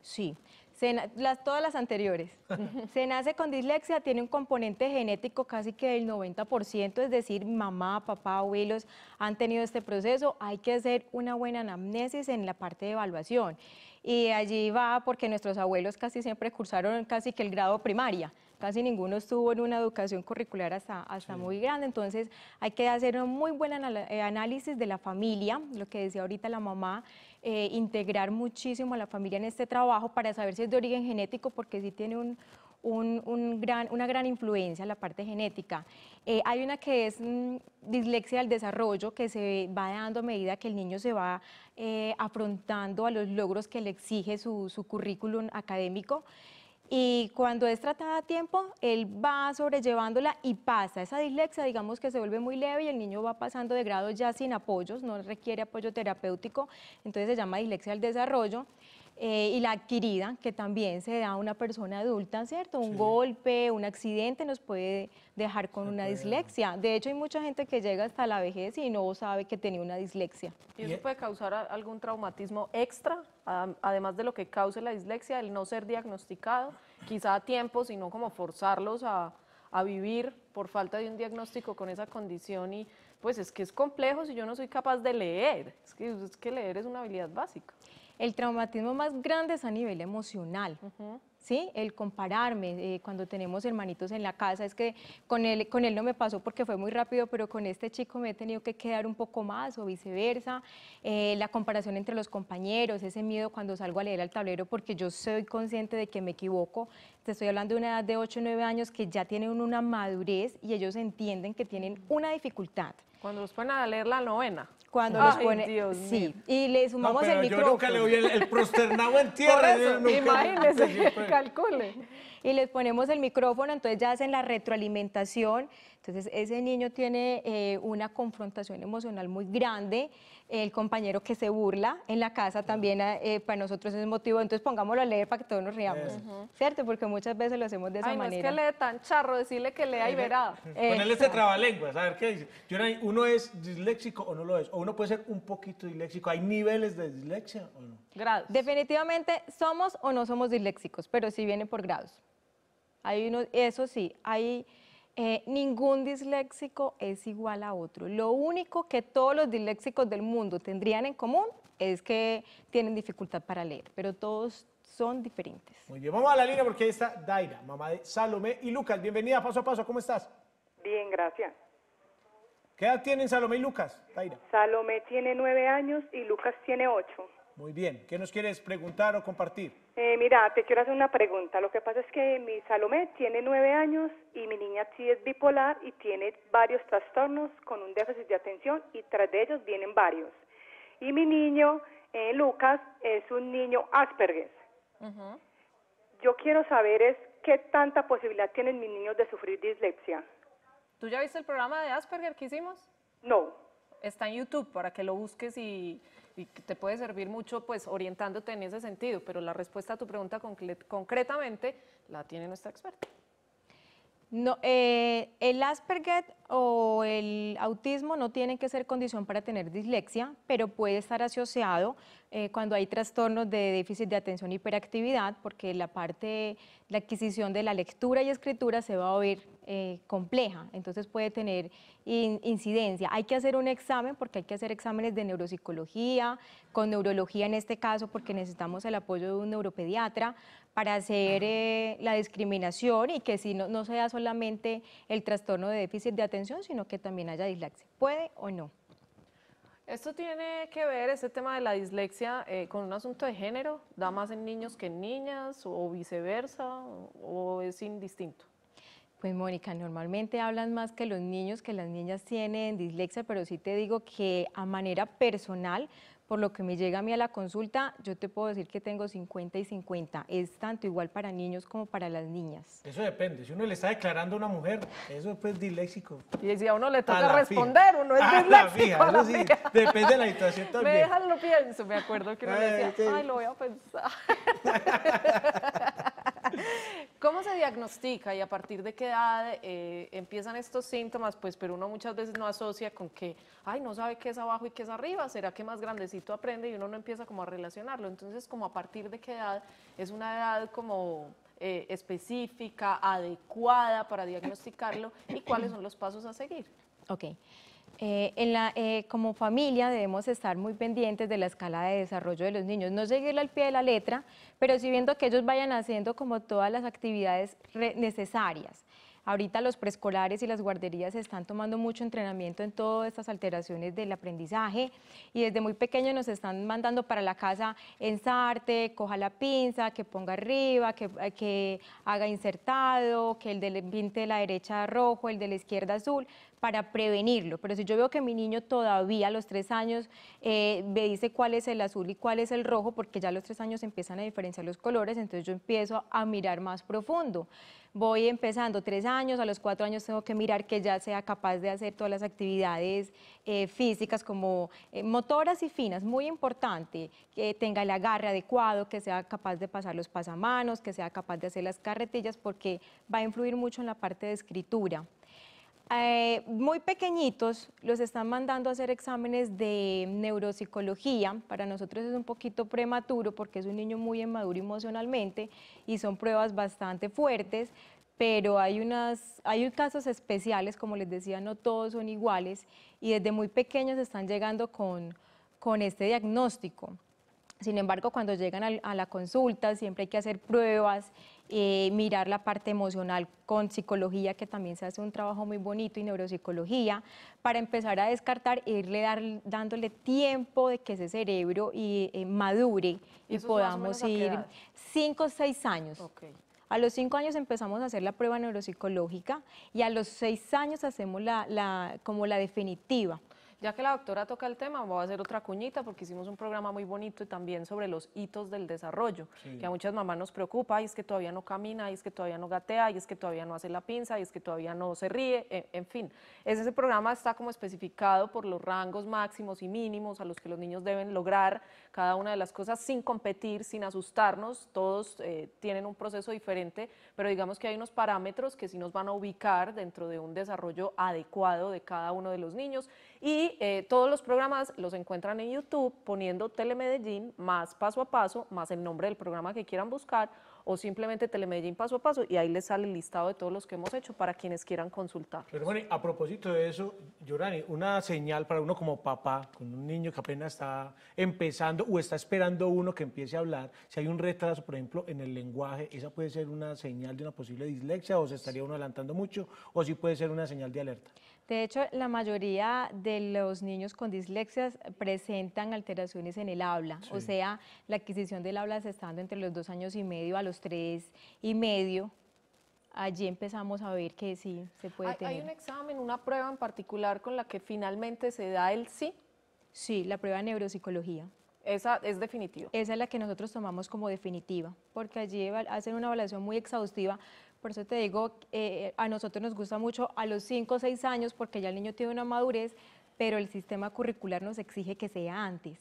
Sí, todas las anteriores. Se nace con dislexia, tiene un componente genético casi que del 90%, es decir, mamá, papá, abuelos han tenido este proceso. Hay que hacer una buena anamnesis en la parte de evaluación. Y allí va porque nuestros abuelos casi siempre cursaron casi que el grado primaria casi ninguno estuvo en una educación curricular hasta, hasta muy grande, entonces hay que hacer un muy buen eh, análisis de la familia, lo que decía ahorita la mamá, eh, integrar muchísimo a la familia en este trabajo para saber si es de origen genético, porque sí tiene un, gran, una gran influencia la parte genética. Eh, hay una que es mm, dislexia del desarrollo, que se va dando a medida que el niño se va eh, afrontando a los logros que le exige su currículum académico y cuando es tratada a tiempo, él va sobrellevándola y pasa. Esa dislexia, digamos que se vuelve muy leve y el niño va pasando de grado ya sin apoyos, no requiere apoyo terapéutico, entonces se llama dislexia al desarrollo. Eh, y la adquirida, que también se da a una persona adulta, ¿cierto? Un golpe, un accidente nos puede dejar con una dislexia. De hecho, hay mucha gente que llega hasta la vejez y no sabe que tenía una dislexia. ¿Y eso puede causar algún traumatismo extra, además de lo que cause la dislexia, el no ser diagnosticado, quizá a tiempo, sino como forzarlos a, a vivir por falta de un diagnóstico con esa condición y pues es que es complejo si yo no soy capaz de leer, es que, es que leer es una habilidad básica. El traumatismo más grande es a nivel emocional. ¿sí? El compararme eh, cuando tenemos hermanitos en la casa, es que con él, con él no me pasó porque fue muy rápido, pero con este chico me he tenido que quedar un poco más o viceversa. Eh, la comparación entre los compañeros, ese miedo cuando salgo a leer al tablero porque yo soy consciente de que me equivoco. Te estoy hablando de una edad de 8 o 9 años que ya tienen una madurez y ellos entienden que tienen una dificultad. Cuando los ponen a leer la novena cuando Ay, pone. sí, y le sumamos el micrófono. Yo nunca le oí el, prosternado en tierra. Por eso, nunca, imagínese, pues. calcule. Y les ponemos el micrófono, entonces ya hacen la retroalimentación entonces, ese niño tiene eh, una confrontación emocional muy grande, el compañero que se burla en la casa también eh, para nosotros es motivo, entonces pongámoslo a leer para que todos nos riamos, ¿cierto? Porque muchas veces lo hacemos de esa Ay, manera. no es que lee tan charro, decirle que lea y verá. Ponerle este trabalenguas, a ver qué dice. uno es disléxico o no lo es, o uno puede ser un poquito disléxico, ¿hay niveles de dislexia o no? Grados. Definitivamente somos o no somos disléxicos, pero sí viene por grados. Hay eso sí, hay eh, ningún disléxico es igual a otro. Lo único que todos los disléxicos del mundo tendrían en común es que tienen dificultad para leer, pero todos son diferentes. Muy bien, vamos a la línea porque ahí está Daira, mamá de Salomé y Lucas. Bienvenida paso a paso, ¿cómo estás? Bien, gracias. ¿Qué edad tienen Salomé y Lucas, Daira? Salomé tiene nueve años y Lucas tiene ocho. Muy bien. ¿Qué nos quieres preguntar o compartir? Eh, mira, te quiero hacer una pregunta. Lo que pasa es que mi Salomé tiene nueve años y mi niña sí es bipolar y tiene varios trastornos con un déficit de atención y tras de ellos vienen varios. Y mi niño, eh, Lucas, es un niño Asperger. Yo quiero saber es qué tanta posibilidad tienen mis niños de sufrir dislexia. ¿Tú ya viste el programa de Asperger que hicimos? No. Está en YouTube para que lo busques y y te puede servir mucho pues orientándote en ese sentido, pero la respuesta a tu pregunta concretamente la tiene nuestra experta. No, eh, el Asperger o el autismo no tiene que ser condición para tener dislexia, pero puede estar asociado eh, cuando hay trastornos de déficit de atención y hiperactividad, porque la parte, la adquisición de la lectura y escritura se va a oír eh, compleja, entonces puede tener incidencia. Hay que hacer un examen porque hay que hacer exámenes de neuropsicología, con neurología en este caso, porque necesitamos el apoyo de un neuropediatra para hacer eh, la discriminación y que si no, no sea solamente el trastorno de déficit de atención sino que también haya dislexia. ¿Puede o no? Esto tiene que ver, este tema de la dislexia, eh, con un asunto de género. ¿Da más en niños que en niñas o viceversa o es indistinto? Pues Mónica, normalmente hablan más que los niños, que las niñas tienen dislexia, pero sí te digo que a manera personal por lo que me llega a mí a la consulta, yo te puedo decir que tengo 50 y 50. Es tanto igual para niños como para las niñas. Eso depende. Si uno le está declarando a una mujer, eso es pues disléxico. Y si a uno le toca responder, uno es a disléxico. La fija, sí, depende de la situación también. Me lo pienso, me acuerdo que uno decía, ay, lo voy a pensar. diagnostica y a partir de qué edad eh, empiezan estos síntomas? Pues, pero uno muchas veces no asocia con que, ay, no sabe qué es abajo y qué es arriba, será que más grandecito aprende y uno no empieza como a relacionarlo. Entonces, como a partir de qué edad es una edad como eh, específica, adecuada para diagnosticarlo y cuáles son los pasos a seguir. Ok. Eh, eh, como familia debemos estar muy pendientes de la escala de desarrollo de los niños, no seguirle al pie de la letra, pero sí viendo que ellos vayan haciendo como todas las actividades necesarias. Ahorita los preescolares y las guarderías están tomando mucho entrenamiento en todas estas alteraciones del aprendizaje y desde muy pequeño nos están mandando para la casa ensarte, coja la pinza, que ponga arriba, que, eh, haga insertado, que el del pinte de la derecha rojo, el de la izquierda azul, para prevenirlo. Pero si yo veo que mi niño todavía a los tres años eh, me dice cuál es el azul y cuál es el rojo, porque ya a los tres años empiezan a diferenciar los colores, entonces yo empiezo a mirar más profundo voy empezando tres años, a los cuatro años tengo que mirar que ya sea capaz de hacer todas las actividades eh, físicas como eh, motoras y finas, muy importante, que tenga el agarre adecuado, que sea capaz de pasar los pasamanos, que sea capaz de hacer las carretillas, porque va a influir mucho en la parte de escritura. Eh, muy pequeñitos, los están mandando a hacer exámenes de neuropsicología. Para nosotros es un poquito prematuro porque es un niño muy inmaduro emocionalmente y son pruebas bastante fuertes, pero hay, unas, hay casos especiales, como les decía, no todos son iguales y desde muy pequeños están llegando con, con este diagnóstico. Sin embargo, cuando llegan a la consulta siempre hay que hacer pruebas eh, mirar la parte emocional con psicología, que también se hace un trabajo muy bonito, y neuropsicología, para empezar a descartar e irle dándole tiempo de que ese cerebro y, eh, madure y, podamos ir cinco o seis años. A los cinco años empezamos a hacer la prueba neuropsicológica y a los seis años hacemos como la definitiva. Ya que la doctora toca el tema, voy a hacer otra cuñita porque hicimos un programa muy bonito y también sobre los hitos del desarrollo, que a muchas mamás nos preocupa, y es que todavía no camina, y es que todavía no gatea, y es que todavía no hace la pinza, y es que todavía no se ríe, e, en, fin. Ese programa está como especificado por los rangos máximos y mínimos a los que los niños deben lograr cada una de las cosas sin competir, sin asustarnos, todos eh, tienen un proceso diferente, pero digamos que hay unos parámetros que sí nos van a ubicar dentro de un desarrollo adecuado de cada uno de los niños y eh, todos los programas los encuentran en YouTube poniendo Telemedellín más paso a paso, más el nombre del programa que quieran buscar o simplemente Telemedellín paso a paso y ahí les sale el listado de todos los que hemos hecho para quienes quieran consultar. Pero bueno, a propósito de eso, Yorani, una señal para uno como papá, con un niño que apenas está empezando o está esperando uno que empiece a hablar, si hay un retraso, por ejemplo, en el lenguaje, esa puede ser una señal de una posible dislexia o se estaría uno adelantando mucho o si puede ser una señal de alerta. De hecho, la mayoría de los niños con dislexias presentan alteraciones en el habla, o sea, la adquisición del habla se está dando entre los dos años y medio a los tres y medio. Allí empezamos a ver que sí se puede tener. ¿Hay un examen, una prueba en particular con la que finalmente se da el sí? Sí, la prueba de neuropsicología. Esa es definitiva. Esa es la que nosotros tomamos como definitiva, porque allí hacen una evaluación muy exhaustiva por eso te digo, eh, a nosotros nos gusta mucho a los 5 o 6 años porque ya el niño tiene una madurez, pero el sistema curricular nos exige que sea antes.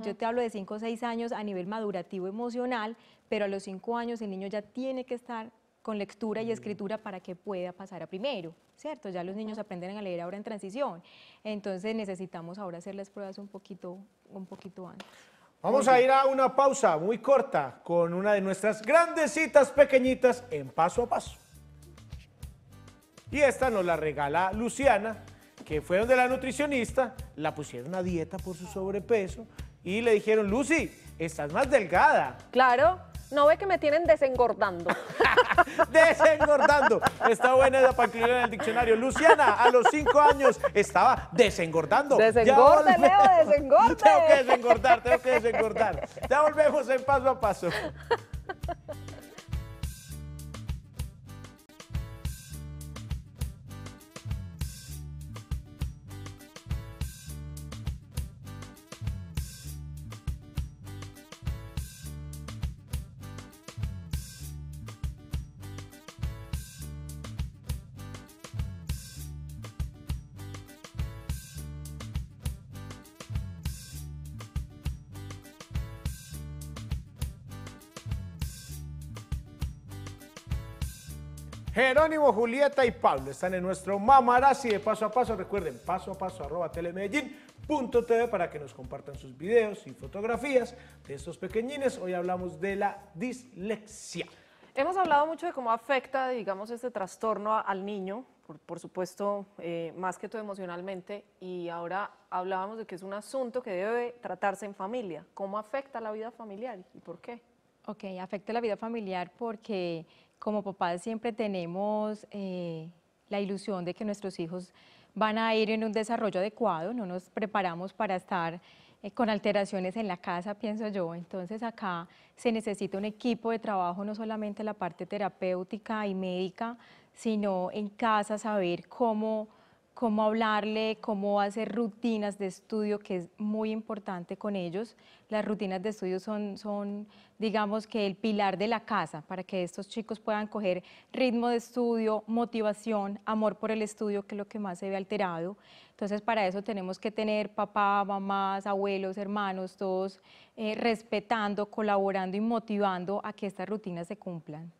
Yo te hablo de 5 o 6 años a nivel madurativo emocional, pero a los 5 años el niño ya tiene que estar con lectura y escritura para que pueda pasar a primero, ¿cierto? Ya los niños aprenden a leer ahora en transición. Entonces necesitamos ahora hacer las pruebas un poquito, un poquito antes. Vamos a ir a una pausa muy corta con una de nuestras grandecitas pequeñitas en paso a paso. Y esta nos la regala Luciana, que fue donde la nutricionista la pusieron a dieta por su sobrepeso y le dijeron, Lucy, estás más delgada. Claro, no ve que me tienen desengordando. desengordando. Está buena para incluir en el diccionario. Luciana, a los cinco años estaba desengordando. Desengorde, Leo, desengorde. Tengo que desengordar, tengo que desengordar. Ya volvemos en paso a paso. Jerónimo, Julieta y Pablo están en nuestro Mamarazzi de Paso a Paso. Recuerden, paso a paso arroba telemedellín.tv para que nos compartan sus videos y fotografías de estos pequeñines. Hoy hablamos de la dislexia. Hemos hablado mucho de cómo afecta, digamos, este trastorno al niño, por, supuesto, eh, más que todo emocionalmente, y ahora hablábamos de que es un asunto que debe tratarse en familia. ¿Cómo afecta la vida familiar y por qué? Ok, afecta la vida familiar porque como papás siempre tenemos eh, la ilusión de que nuestros hijos van a ir en un desarrollo adecuado, no nos preparamos para estar eh, con alteraciones en la casa, pienso yo. Entonces acá se necesita un equipo de trabajo, no solamente la parte terapéutica y médica, sino en casa saber cómo cómo hablarle, cómo hacer rutinas de estudio, que es muy importante con ellos. Las rutinas de estudio son, son, digamos que el pilar de la casa para que estos chicos puedan coger ritmo de estudio, motivación, amor por el estudio, que es lo que más se ve alterado. Entonces, para eso tenemos que tener papá, mamás, abuelos, hermanos, todos eh, respetando, colaborando y motivando a que estas rutinas se cumplan.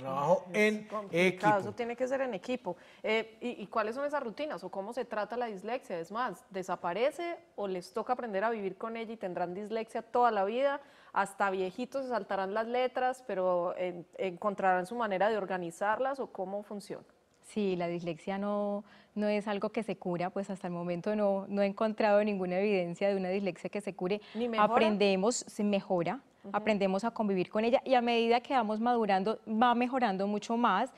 Trabajo en equipo. Eso tiene que ser en equipo. Eh, y, cuáles son esas rutinas o cómo se trata la dislexia? Es más, ¿desaparece o les toca aprender a vivir con ella y tendrán dislexia toda la vida? Hasta viejitos se saltarán las letras, pero encontrarán su manera de organizarlas o cómo funciona. Sí, la dislexia no, no es algo que se cura, pues hasta el momento no, no he encontrado ninguna evidencia de una dislexia que se cure. ¿Ni Aprendemos, se mejora, aprendemos a convivir con ella y a medida que vamos madurando va mejorando mucho más.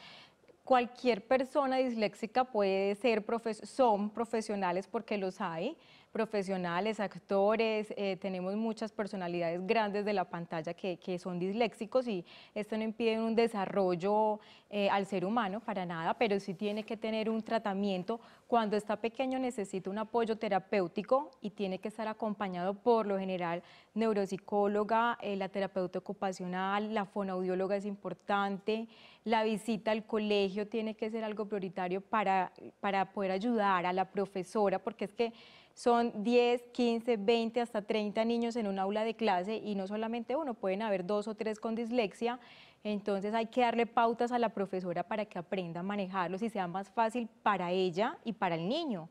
Cualquier persona disléxica puede ser, profes son profesionales porque los hay, profesionales, actores, eh, tenemos muchas personalidades grandes de la pantalla que, son disléxicos y esto no impide un desarrollo eh, al ser humano para nada, pero sí tiene que tener un tratamiento. Cuando está pequeño necesita un apoyo terapéutico y tiene que estar acompañado por lo general neuropsicóloga, eh, la terapeuta ocupacional, la fonoaudióloga es importante, la visita al colegio tiene que ser algo prioritario para, para poder ayudar a la profesora, porque es que son 10, 15, 20, hasta 30 niños en un aula de clase y no solamente uno, pueden haber dos o tres con dislexia. Entonces hay que darle pautas a la profesora para que aprenda a manejarlos y sea más fácil para ella y para el niño.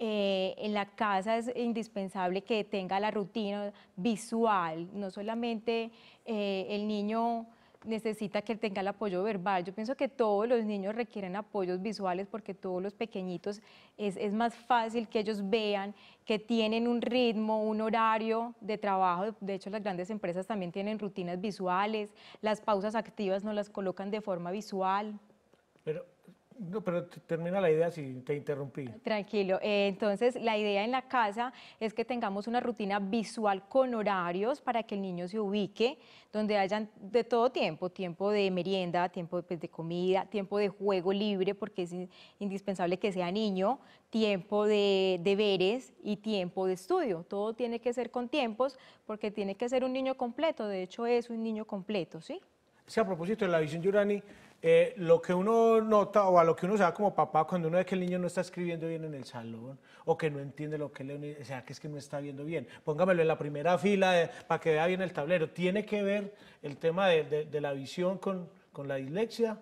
Eh, en la casa es indispensable que tenga la rutina visual, no solamente eh, el niño necesita que él tenga el apoyo verbal. Yo pienso que todos los niños requieren apoyos visuales porque todos los pequeñitos es, es, más fácil que ellos vean que tienen un ritmo, un horario de trabajo. De hecho, las grandes empresas también tienen rutinas visuales, las pausas activas no las colocan de forma visual. Pero no, pero termina la idea si te interrumpí. Tranquilo. Eh, entonces, la idea en la casa es que tengamos una rutina visual con horarios para que el niño se ubique, donde hayan de todo tiempo, tiempo de merienda, tiempo pues, de comida, tiempo de juego libre, porque es indispensable que sea niño, tiempo de deberes y tiempo de estudio. Todo tiene que ser con tiempos, porque tiene que ser un niño completo. De hecho, es un niño completo, ¿sí? Sí, a propósito de la visión Yurani, eh, lo que uno nota o a lo que uno se da como papá cuando uno ve que el niño no está escribiendo bien en el salón o que no entiende lo que le, o sea, que es que no está viendo bien, póngamelo en la primera fila para que vea bien el tablero. ¿Tiene que ver el tema de, la visión con, la dislexia?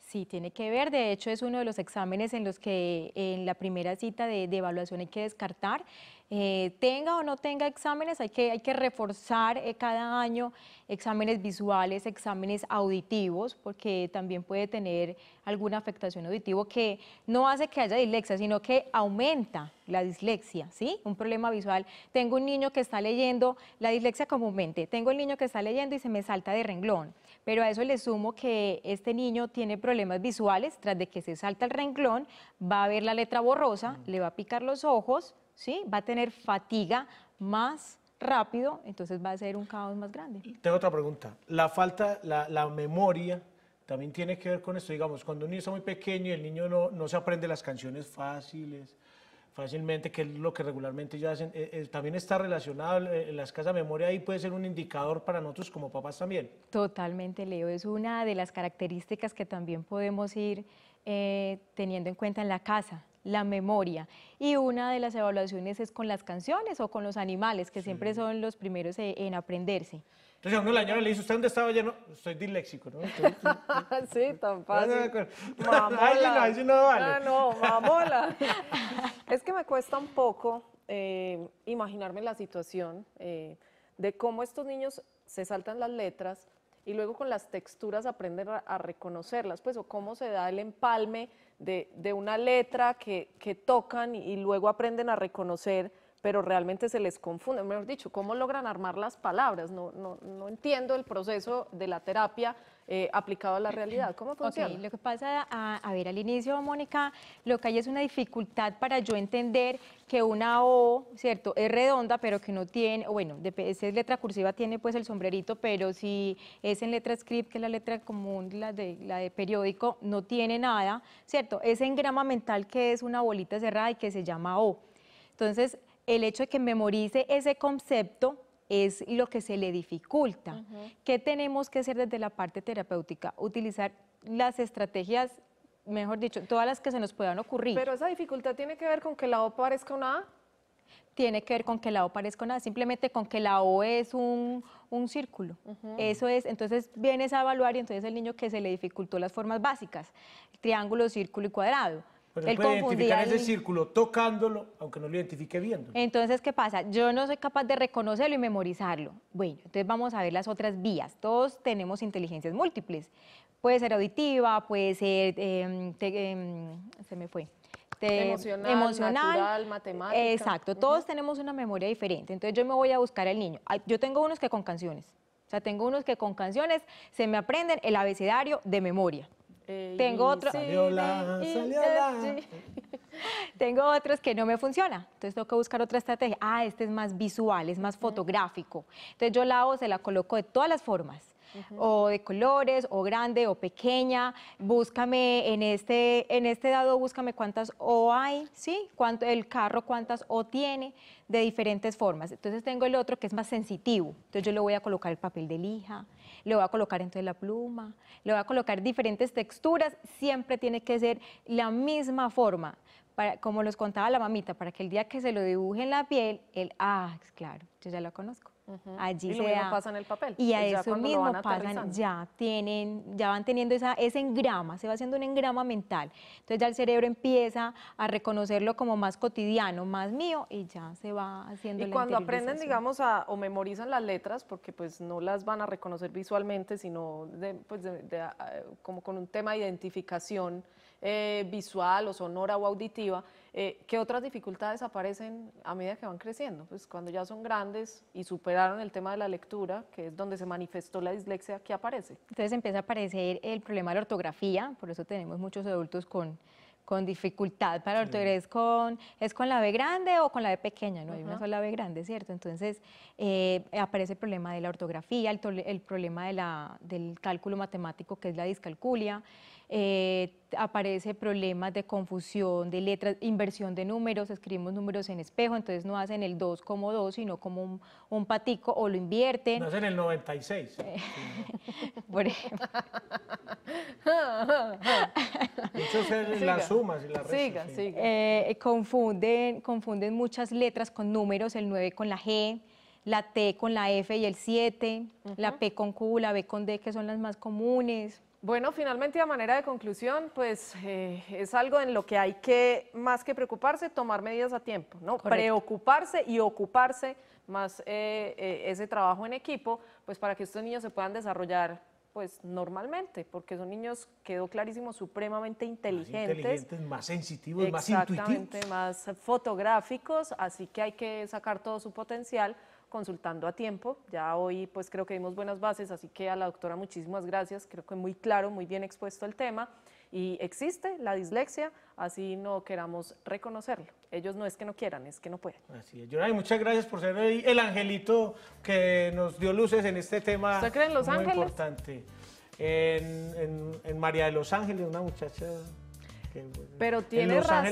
Sí, tiene que ver. De hecho, es uno de los exámenes en los que en la primera cita de evaluación hay que descartar eh, tenga o no tenga exámenes, hay que, reforzar eh, cada año exámenes visuales, exámenes auditivos, porque también puede tener alguna afectación auditiva que no hace que haya dislexia, sino que aumenta la dislexia, ¿sí? Un problema visual. Tengo un niño que está leyendo, la dislexia comúnmente, tengo el niño que está leyendo y se me salta de renglón, pero a eso le sumo que este niño tiene problemas visuales, tras de que se salta el renglón, va a ver la letra borrosa, mm. le va a picar los ojos, ¿sí? Va a tener fatiga más rápido, entonces va a ser un caos más grande. Tengo otra pregunta. La falta, la, memoria también tiene que ver con esto. Digamos, cuando un niño está muy pequeño y el niño no, se aprende las canciones fáciles, fácilmente, que es lo que regularmente ya hacen, eh, eh, también está relacionado en eh, la escasa memoria y puede ser un indicador para nosotros como papás también. Totalmente, Leo. Es una de las características que también podemos ir teniendo en cuenta en la casa la memoria. Y una de las evaluaciones es con las canciones o con los animales, que siempre son los primeros eh, en aprenderse. Entonces, la señora le dice, ¿usted dónde estaba? Yo no, soy disléxico, ¿no? sí, tan Ah, no, mamola. es que me cuesta un poco eh, imaginarme la situación eh, de cómo estos niños se saltan las letras, y luego con las texturas aprenden a, reconocerlas, pues o cómo se da el empalme de, una letra que, tocan y luego aprenden a reconocer pero realmente se les confunde. Mejor dicho, ¿cómo logran armar las palabras? No, no, no entiendo el proceso de la terapia eh, aplicado a la realidad. ¿Cómo funciona? lo que pasa, a, ver, al inicio, Mónica, lo que hay es una dificultad para yo entender que una O, ¿cierto? Es redonda, pero que no tiene, bueno, de, es letra cursiva tiene pues el sombrerito, pero si es en letra script, que es la letra común, la de, la de periódico, no tiene nada, ¿cierto? Es en grama mental que es una bolita cerrada y que se llama O. Entonces, el hecho de que memorice ese concepto es lo que se le dificulta. ¿Qué tenemos que hacer desde la parte terapéutica? Utilizar las estrategias, mejor dicho, todas las que se nos puedan ocurrir. Pero esa dificultad tiene que ver con que la O parezca una A. Tiene que ver con que la O parezca una A, simplemente con que la O es un, círculo. Eso es, entonces vienes a evaluar y entonces el niño que se le dificultó las formas básicas, triángulo, círculo y cuadrado pero pues él puede identificar ese círculo tocándolo, aunque no lo identifique viendo. Entonces, ¿qué pasa? Yo no soy capaz de reconocerlo y memorizarlo. Bueno, entonces vamos a ver las otras vías. Todos tenemos inteligencias múltiples. Puede ser auditiva, puede ser... Em, em, se me fue. emocional, matemática. Exacto, todos tenemos una memoria diferente. Entonces yo me voy a buscar al niño. Yo tengo unos que con canciones. O sea, tengo unos que con canciones se me aprenden el abecedario de memoria. Eh, tengo Tengo otros que no me funciona. Entonces tengo que buscar otra estrategia. Ah, este es más visual, es más fotográfico. Entonces yo la hago, se la coloco de todas las formas. o de colores, o grande, o pequeña, búscame en este, en este dado, búscame cuántas O hay, ¿sí? Cuánto, el carro cuántas O tiene, de diferentes formas. Entonces tengo el otro que es más sensitivo, entonces yo le voy a colocar el papel de lija, le voy a colocar entonces la pluma, le voy a colocar diferentes texturas, siempre tiene que ser la misma forma, como los contaba la mamita, para que el día que se lo dibuje en la piel, el, ah, claro, yo ya lo conozco. -huh. y lo mismo pasa en el papel. Y a pues eso mismo pasan, ya tienen, ya van teniendo esa, ese engrama, se va haciendo un engrama mental. Entonces ya el cerebro empieza a reconocerlo como más cotidiano, más mío, y ya se va haciendo. Y cuando aprenden, digamos, a, o memorizan las letras, porque pues no las van a reconocer visualmente, sino pues, como con un tema de identificación eh, visual o sonora o auditiva, eh, ¿qué otras dificultades aparecen a medida que van creciendo? Pues cuando ya son grandes y superaron el tema de la lectura, que es donde se manifestó la dislexia, ¿qué aparece? Entonces empieza a aparecer el problema de la ortografía, por eso tenemos muchos adultos con con dificultad para ortografía, es con, la B grande o con la B pequeña, no hay una sola B grande, ¿cierto? Entonces eh, aparece el problema de la ortografía, el, problema del cálculo matemático que es la discalculia, eh, aparece problemas de confusión de letras, inversión de números, escribimos números en espejo, entonces no hacen el 2 como 2, sino como un, patico o lo invierten. No hacen el 96. Por ejemplo. las sumas y las Eh, confunden, confunden muchas letras con números, el 9 con la G la T con la F y el 7, la P con Q, la B con D, que son las más comunes. Bueno, finalmente a manera de conclusión, pues eh, es algo en lo que hay que, más que preocuparse, tomar medidas a tiempo, ¿no? Preocuparse y ocuparse más eh, eh, ese trabajo en equipo, pues para que estos niños se puedan desarrollar pues normalmente, porque son niños, quedó clarísimo, supremamente inteligentes. Más inteligentes, más sensitivos, más intuitivos. Exactamente, más fotográficos, así que hay que sacar todo su potencial consultando a tiempo. Ya hoy pues creo que dimos buenas bases, así que a la doctora muchísimas gracias, creo que muy claro, muy bien expuesto el tema y existe la dislexia, así no queramos reconocerlo. Ellos no es que no quieran, es que no pueden. Así es. muchas gracias por ser el angelito que nos dio luces en este tema ¿Usted cree en Los muy importante. en María de los Ángeles, una muchacha pero tiene razón,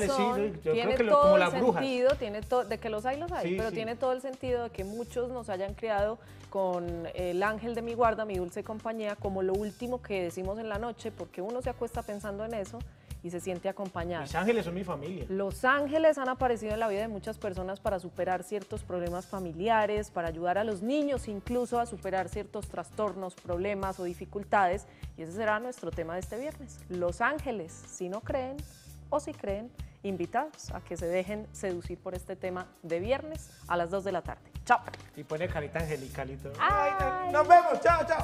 tiene todo el sentido, tiene todo, de que los hay, los hay, pero tiene todo el sentido de que muchos nos hayan criado con el ángel de mi guarda, mi dulce compañía, como lo último que decimos en la noche, porque uno se acuesta pensando en eso y se siente acompañada. Los ángeles son mi familia. Los ángeles han aparecido en la vida de muchas personas para superar ciertos problemas familiares, para ayudar a los niños incluso a superar ciertos trastornos, problemas o dificultades. Y ese será nuestro tema de este viernes. Los ángeles, si no creen o si creen, invitados a que se dejen seducir por este tema de viernes a las 2 de la tarde. Chao. Y pone carita angelicalito. y Ay, nos vemos. Chao, chao.